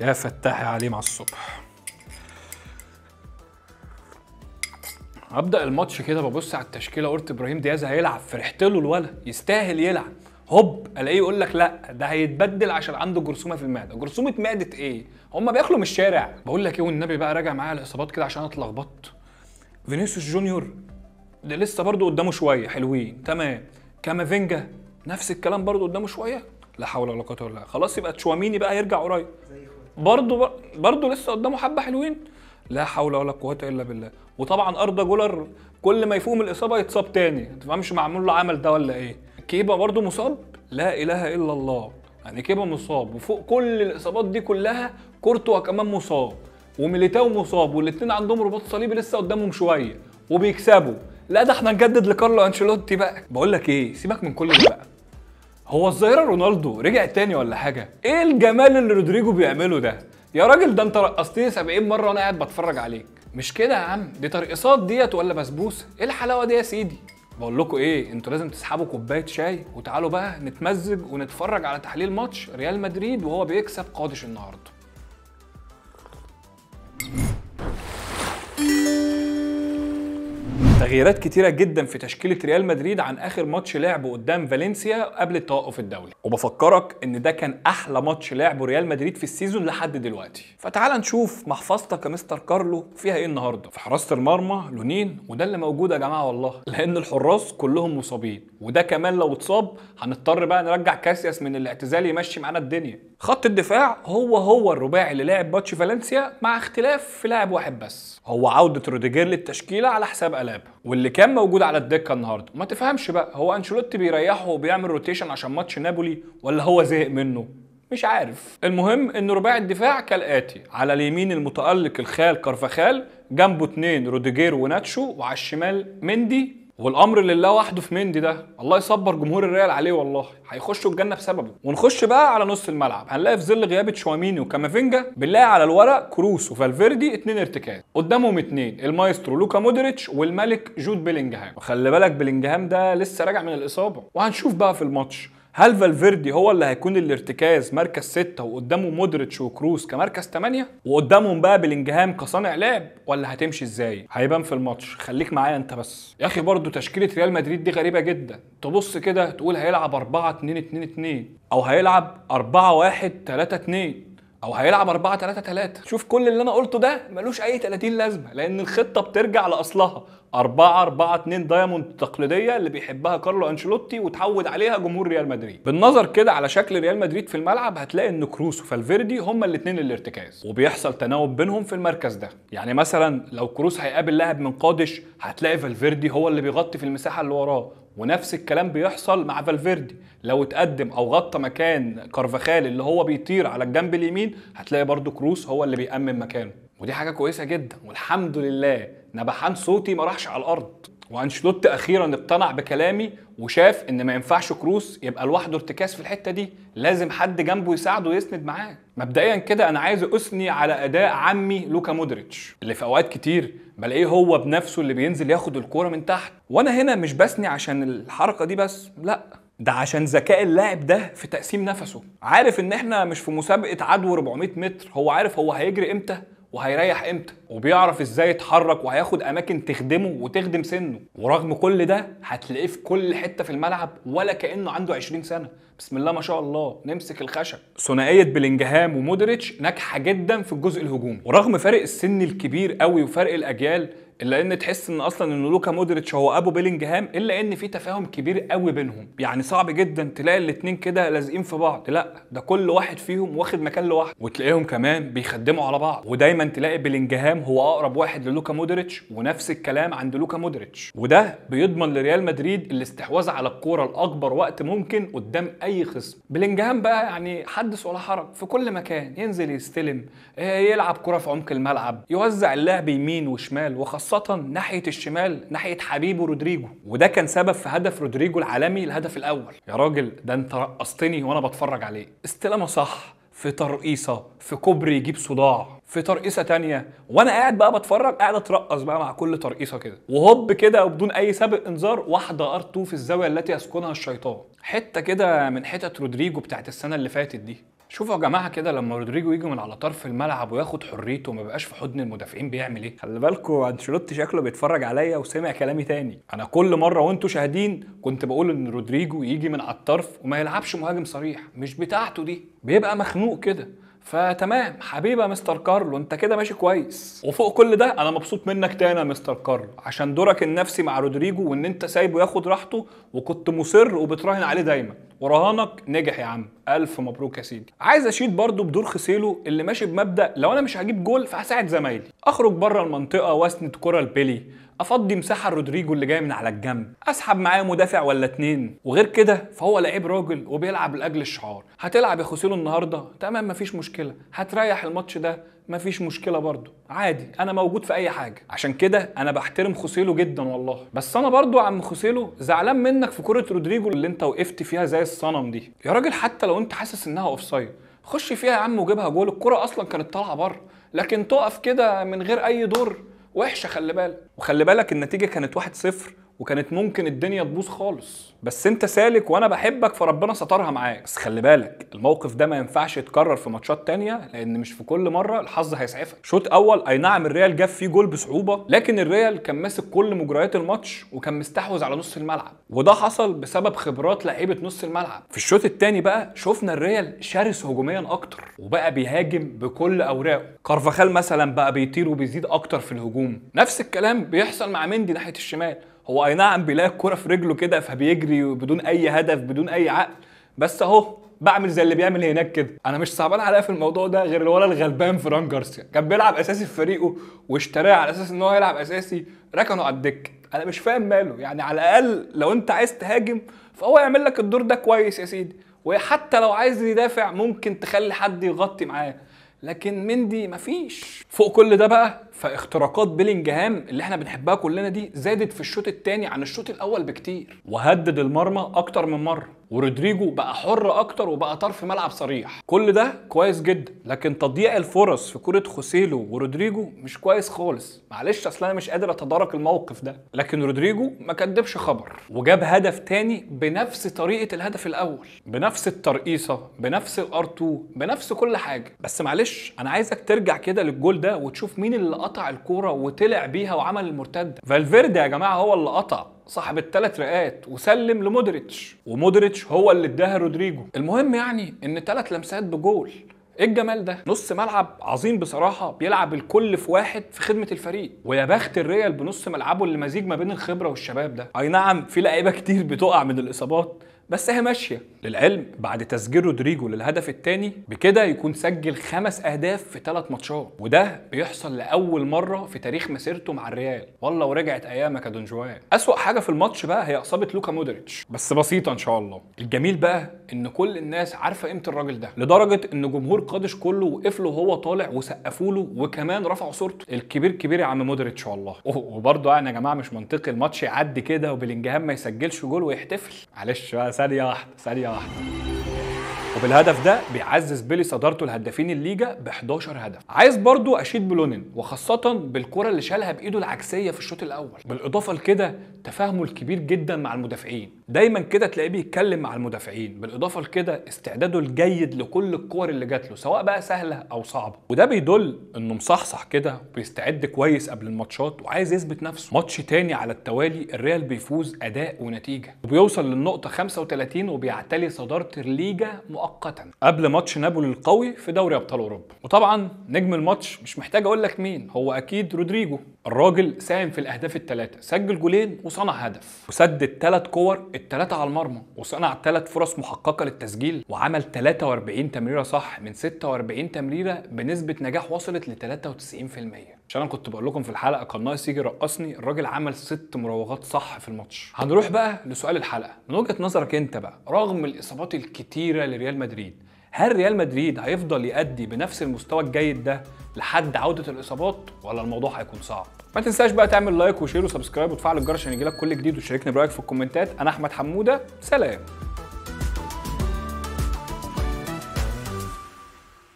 يا فتاحي عليه مع الصبح ابدا الماتش كده ببص على التشكيله قلت ابراهيم دياز هيلعب فرحت له الولد يستاهل يلعب هوب الاقيه يقول لك لا ده هيتبدل عشان عنده جرثومه في المعده جرثومه معده ايه هم بياكلوا من الشارع بقول لك ايه والنبي بقى راجع معايا الاصابات كده عشان اتلخبطت فينيسيوس جونيور ده لسه برضه قدامه شويه حلوين تمام كامافينجا نفس الكلام برضه قدامه شويه لا حول ولا قوه الا بالله خلاص يبقى تشواميني بقى يرجع قريب زي برضه برضه لسه قدامه حبه حلوين لا حول ولا قوه الا بالله وطبعا اردا جولر كل ما يفوق من الاصابه يتصاب تاني ما تفهمش معمول له عمل ده ولا ايه كيبا برضه مصاب لا اله الا الله يعني كيبا مصاب وفوق كل الاصابات دي كلها كورتوا كمان مصاب وميليتاو مصاب والاثنين عندهم رباط صليبي لسه قدامهم شويه وبيكسبوا لا ده احنا نجدد لكارلو انشيلوتي بقى بقول لك ايه سيبك من كل ده بقى هو الظاهره رونالدو رجع تاني ولا حاجه ايه الجمال اللي رودريجو بيعمله ده يا راجل ده انت رقصتني 70 مره وانا قاعد بتفرج عليك مش كده يا عم دي ترقصات ديت ولا بسبوسه ايه الحلاوه دي يا سيدي بقول لكم ايه انتوا لازم تسحبوا كوبايه شاي وتعالوا بقى نتمزج ونتفرج على تحليل ماتش ريال مدريد وهو بيكسب قادش النهارده تغييرات كتيره جدا في تشكيله ريال مدريد عن اخر ماتش لعبه قدام فالنسيا قبل التوقف الدولي وبفكرك ان ده كان احلى ماتش لعبه ريال مدريد في السيزون لحد دلوقتي فتعال نشوف محفظتك يا مستر كارلو فيها ايه النهارده في حراسه المرمى لونين وده اللي موجود يا جماعه والله لان الحراس كلهم مصابين وده كمان لو اتصاب هنضطر بقى نرجع كاسياس من الاعتزال يمشي معانا الدنيا خط الدفاع هو هو الرباعي اللي لعب ماتش فالنسيا مع اختلاف في لاعب واحد بس هو عوده روديجير للتشكيله على حساب الاب واللي كان موجود على الدكه النهارده ما تفهمش بقى هو انشيلوتي بيريحه وبيعمل روتيشن عشان ماتش نابولي ولا هو زهق منه مش عارف المهم ان رباع الدفاع كالاتي على اليمين المتالق الخال كارفاخال جنبه اتنين روديجير وناتشو وعلى الشمال مندي والامر لله وحده في مندي ده الله يصبر جمهور الريال عليه والله هيخشوا الجنه بسببه ونخش بقى على نص الملعب هنلاقي في ظل غياب تشواميني وكامافينجا بنلاقي على الورق كروس وفالفيردي اتنين ارتكاز قدامهم اتنين المايسترو لوكا مودريتش والملك جود بيلينجهام وخلي بالك بيلينجهام ده لسه راجع من الاصابه وهنشوف بقى في الماتش هل فالفيردي هو اللي هيكون الارتكاز مركز 6 وقدامه مودريتش وكروس كمركز 8 وقدامهم بقى بلينجهام كصانع لعب ولا هتمشي ازاي هيبان في الماتش خليك معايا انت بس يا اخي برضه تشكيله ريال مدريد دي غريبه جدا تبص كده تقول هيلعب 4 2 2 2 او هيلعب 4 1 3 2 او هيلعب 4 3 3 شوف كل اللي انا قلته ده ملوش اي 30 لازمه لان الخطه بترجع لاصلها 4 4 2 دايموند التقليديه اللي بيحبها كارلو انشيلوتي وتعود عليها جمهور ريال مدريد بالنظر كده على شكل ريال مدريد في الملعب هتلاقي ان كروس وفالفيردي هما الاثنين الارتكاز وبيحصل تناوب بينهم في المركز ده يعني مثلا لو كروس هيقابل لاعب من قادش هتلاقي فالفيردي هو اللي بيغطي في المساحه اللي وراه ونفس الكلام بيحصل مع فالفيردي لو اتقدم او غطى مكان كارفاخال اللي هو بيطير على الجنب اليمين هتلاقي برضو كروس هو اللي بيأمن مكانه ودي حاجه كويسه جدا والحمد لله نبحان صوتي ما راحش على الارض وانشلوت اخيرا اقتنع بكلامي وشاف ان ما ينفعش كروس يبقى لوحده ارتكاز في الحته دي لازم حد جنبه يساعده ويسند معاه مبدئيا كده انا عايز اثني على اداء عمي لوكا مودريتش اللي في اوقات كتير بلاقيه هو بنفسه اللي بينزل ياخد الكوره من تحت وانا هنا مش بثني عشان الحركه دي بس لا ده عشان ذكاء اللاعب ده في تقسيم نفسه عارف ان احنا مش في مسابقه عدو 400 متر هو عارف هو هيجري امتى وهيريح امتى وبيعرف ازاي يتحرك وهياخد اماكن تخدمه وتخدم سنه ورغم كل ده هتلاقيه في كل حته في الملعب ولا كانه عنده 20 سنه بسم الله ما شاء الله نمسك الخشب ثنائيه بلينجهام ومودريتش ناجحه جدا في الجزء الهجومي ورغم فرق السن الكبير قوي وفرق الاجيال الا ان تحس ان اصلا ان لوكا مودريتش هو ابو بيلينجهام الا ان في تفاهم كبير قوي بينهم يعني صعب جدا تلاقي الاثنين كده لازقين في بعض لا ده كل واحد فيهم واخد مكان لوحده وتلاقيهم كمان بيخدموا على بعض ودايما تلاقي بيلينجهام الكلام هو اقرب واحد للوكا مودريتش ونفس الكلام عند لوكا مودريتش وده بيضمن لريال مدريد الاستحواذ على الكوره لاكبر وقت ممكن قدام اي خصم بلينجهام بقى يعني حدث ولا حرج في كل مكان ينزل يستلم آه، يلعب كره في عمق الملعب يوزع اللعب يمين وشمال وخاصه ناحيه الشمال ناحيه حبيبه رودريجو وده كان سبب في هدف رودريجو العالمي الهدف الاول يا راجل ده انت رقصتني وانا بتفرج عليه استلامه صح في ترقيصه في كوبري يجيب صداع في ترقيصه تانية وانا قاعد بقى بتفرج قاعد اترقص بقى مع كل ترقيصه كده وهوب كده وبدون اي سابق انذار واحده ار 2 في الزاويه التي يسكنها الشيطان حته كده من حتت رودريجو بتاعت السنه اللي فاتت دي شوفوا يا جماعه كده لما رودريجو يجي من على طرف الملعب وياخد حريته وما بقاش في حضن المدافعين بيعمل ايه خلي بالكوا انشيلوتي شكله بيتفرج عليا وسمع كلامي تاني انا كل مره وانتوا شاهدين كنت بقول ان رودريجو يجي من على الطرف وما يلعبش مهاجم صريح مش بتاعته دي بيبقى مخنوق كده فتمام حبيبه مستر كارلو انت كده ماشي كويس وفوق كل ده انا مبسوط منك تاني يا مستر كارلو عشان دورك النفسي مع رودريجو وان انت سايبه ياخد راحته وكنت مصر وبتراهن عليه دايما ورهانك نجح يا عم الف مبروك يا سيدي عايز اشيد برضو بدور خسيلو اللي ماشي بمبدا لو انا مش هجيب جول فهساعد زمايلي اخرج بره المنطقه واسند كره لبيلي افضي مساحه لرودريجو اللي جاي من على الجنب اسحب معايا مدافع ولا اتنين وغير كده فهو لعيب راجل وبيلعب لاجل الشعار هتلعب يا خوسيلو النهارده تمام مفيش مشكله هتريح الماتش ده مفيش مشكله برضه عادي انا موجود في اي حاجه عشان كده انا بحترم خوسيلو جدا والله بس انا برضه عم خوسيلو زعلان منك في كره رودريجو اللي انت وقفت فيها زي الصنم دي يا راجل حتى لو انت حاسس انها اوفسايد خش فيها يا عم وجيبها جول الكره اصلا كانت طالعه بره لكن تقف كده من غير اي دور وحشه خلي بالك وخلي بالك النتيجه كانت 1-0 وكانت ممكن الدنيا تبوظ خالص بس انت سالك وانا بحبك فربنا سترها معاك بس خلي بالك الموقف ده ما ينفعش يتكرر في ماتشات تانية لان مش في كل مره الحظ هيسعفك شوط اول اي نعم الريال جاب فيه جول بصعوبه لكن الريال كان ماسك كل مجريات الماتش وكان مستحوذ على نص الملعب وده حصل بسبب خبرات لعيبه نص الملعب في الشوط الثاني بقى شفنا الريال شرس هجوميا اكتر وبقى بيهاجم بكل اوراقه كارفاخال مثلا بقى بيطير وبيزيد اكتر في الهجوم نفس الكلام بيحصل مع مندي ناحيه الشمال هو اي نعم بيلاقي الكوره في رجله كده فبيجري بدون اي هدف بدون اي عقل بس اهو بعمل زي اللي بيعمل هناك كده انا مش صعبان عليا في الموضوع ده غير الولا الغلبان فران جارسيا كان بيلعب اساسي في فريقه واشتراه على اساس ان هو يلعب اساسي ركنه على الدكه انا مش فاهم ماله يعني على الاقل لو انت عايز تهاجم فهو يعمل لك الدور ده كويس يا سيدي وحتى لو عايز يدافع ممكن تخلي حد يغطي معاه لكن مندي مفيش فوق كل ده بقى فاختراقات بيلينجهام اللي احنا بنحبها كلنا دي زادت في الشوط الثاني عن الشوط الاول بكتير وهدد المرمى اكتر من مره ورودريجو بقى حر اكتر وبقى طرف ملعب صريح كل ده كويس جدا لكن تضييع الفرص في كره خوسيلو ورودريجو مش كويس خالص معلش اصل انا مش قادر اتدارك الموقف ده لكن رودريجو ما كدبش خبر وجاب هدف تاني بنفس طريقه الهدف الاول بنفس الترقيصه بنفس الار بنفس كل حاجه بس معلش انا عايزك ترجع كده للجول ده وتشوف مين اللي قطع الكوره وطلع بيها وعمل المرتده فالفيردي يا جماعه هو اللي قطع صاحب الثلاث رئات وسلم لمودريتش ومودريتش هو اللي اداها رودريجو المهم يعني ان ثلاث لمسات بجول ايه الجمال ده؟ نص ملعب عظيم بصراحة بيلعب الكل في واحد في خدمة الفريق ويا بخت الريال بنص ملعبه اللي مزيج ما بين الخبرة والشباب ده. أي نعم في لعيبة كتير بتقع من الإصابات بس هي ماشيه للعلم بعد تسجيل رودريجو للهدف الثاني بكده يكون سجل خمس اهداف في ثلاث ماتشات وده بيحصل لاول مره في تاريخ مسيرته مع الريال والله ورجعت ايامك يا دون جوان اسوا حاجه في الماتش بقى هي اصابه لوكا مودريتش بس بسيطه ان شاء الله الجميل بقى ان كل الناس عارفه قيمه الراجل ده لدرجه ان جمهور قادش كله وقف له وهو طالع وسقفوا له وكمان رفعوا صورته الكبير كبير يا عم مودريتش والله وبرده يعني يا جماعه مش منطقي الماتش يعدي كده وبلينجهام ما يسجلش جول ويحتفل معلش بقى ثانيه واحده ثانيه واحده وبالهدف ده بيعزز بيلي صدارته لهدافين الليجا ب 11 هدف عايز برضو اشيد بلونين وخاصه بالكره اللي شالها بايده العكسيه في الشوط الاول بالاضافه لكده تفاهمه الكبير جدا مع المدافعين دايما كده تلاقيه بيتكلم مع المدافعين بالاضافه لكده استعداده الجيد لكل الكور اللي جات له سواء بقى سهله او صعبه وده بيدل انه مصحصح كده وبيستعد كويس قبل الماتشات وعايز يثبت نفسه ماتش تاني على التوالي الريال بيفوز اداء ونتيجه وبيوصل للنقطه 35 وبيعتلي صداره الليجا مؤقتا قبل ماتش نابولي القوي في دوري ابطال اوروبا وطبعا نجم الماتش مش محتاج اقول لك مين هو اكيد رودريجو الراجل ساهم في الاهداف الثلاثه سجل جولين وصنع هدف وسدد ثلاث كور الثلاثه على المرمى وصنع ثلاث فرص محققه للتسجيل وعمل 43 تمريره صح من 46 تمريره بنسبه نجاح وصلت ل 93% عشان انا كنت بقول لكم في الحلقه كان ناقص يجي يرقصني الراجل عمل ست مراوغات صح في الماتش هنروح بقى لسؤال الحلقه من وجهه نظرك انت بقى رغم الاصابات الكتيره لريال مدريد هل ريال مدريد هيفضل يأدي بنفس المستوى الجيد ده لحد عوده الاصابات ولا الموضوع هيكون صعب ما تنساش بقى تعمل لايك وشير وسبسكرايب وتفعل الجرس عشان يجيلك كل جديد وتشاركني برايك في الكومنتات انا احمد حموده سلام